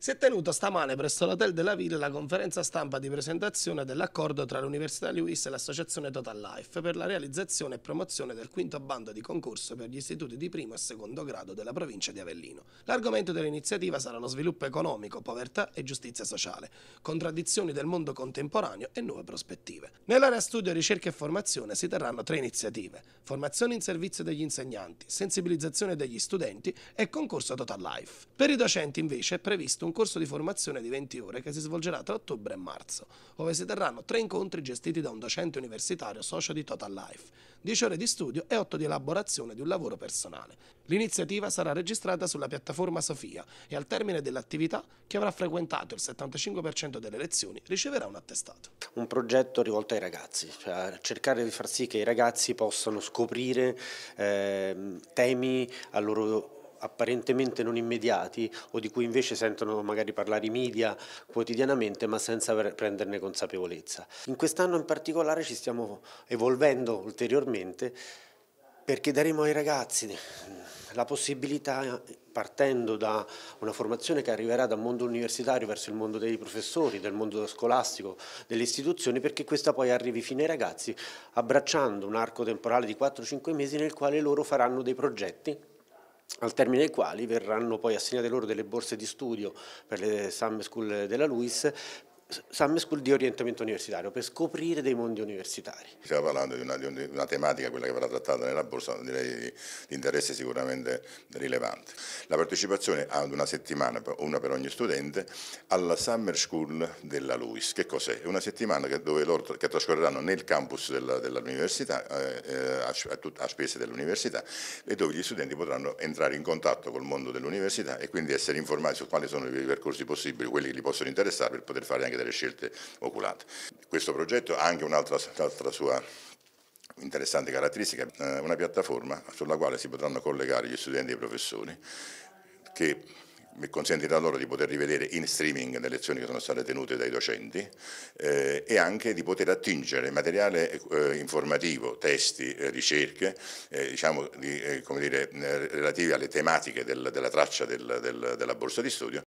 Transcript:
Si è tenuta stamane presso l'Hotel della Ville la conferenza stampa di presentazione dell'accordo tra l'Università Lewis e l'Associazione Total Life per la realizzazione e promozione del quinto bando di concorso per gli istituti di primo e secondo grado della provincia di Avellino. L'argomento dell'iniziativa sarà lo sviluppo economico, povertà e giustizia sociale, contraddizioni del mondo contemporaneo e nuove prospettive. Nell'area studio, ricerca e formazione si terranno tre iniziative: formazione in servizio degli insegnanti, sensibilizzazione degli studenti e concorso Total Life. Per i docenti invece è previsto un un corso di formazione di 20 ore che si svolgerà tra ottobre e marzo, dove si terranno tre incontri gestiti da un docente universitario socio di Total Life, 10 ore di studio e 8 di elaborazione di un lavoro personale. L'iniziativa sarà registrata sulla piattaforma Sofia e al termine dell'attività chi avrà frequentato il 75% delle lezioni riceverà un attestato. Un progetto rivolto ai ragazzi, cioè cercare di far sì che i ragazzi possano scoprire eh, temi a loro apparentemente non immediati o di cui invece sentono magari parlare i media quotidianamente ma senza prenderne consapevolezza. In quest'anno in particolare ci stiamo evolvendo ulteriormente perché daremo ai ragazzi la possibilità, partendo da una formazione che arriverà dal mondo universitario verso il mondo dei professori, del mondo scolastico, delle istituzioni, perché questa poi arrivi fino ai ragazzi, abbracciando un arco temporale di 4-5 mesi nel quale loro faranno dei progetti al termine dei quali verranno poi assegnate loro delle borse di studio per le Summer School della LUIS Summer School di orientamento universitario per scoprire dei mondi universitari. Stiamo parlando di una, di una tematica, quella che verrà trattata nella borsa, direi di interesse sicuramente rilevante. La partecipazione ad una settimana, una per ogni studente, alla Summer School della LUIS. Che cos'è? È una settimana che, dove loro che trascorreranno nel campus dell'università, dell eh, eh, a, a spese dell'università, e dove gli studenti potranno entrare in contatto col mondo dell'università e quindi essere informati su quali sono i percorsi possibili, quelli che li possono interessare per poter fare anche delle scelte oculate. Questo progetto ha anche un'altra sua interessante caratteristica, eh, una piattaforma sulla quale si potranno collegare gli studenti e i professori che consentirà loro di poter rivedere in streaming le lezioni che sono state tenute dai docenti eh, e anche di poter attingere materiale eh, informativo, testi, eh, ricerche, eh, diciamo di, eh, dire, relativi alle tematiche del, della traccia del, del, della borsa di studio.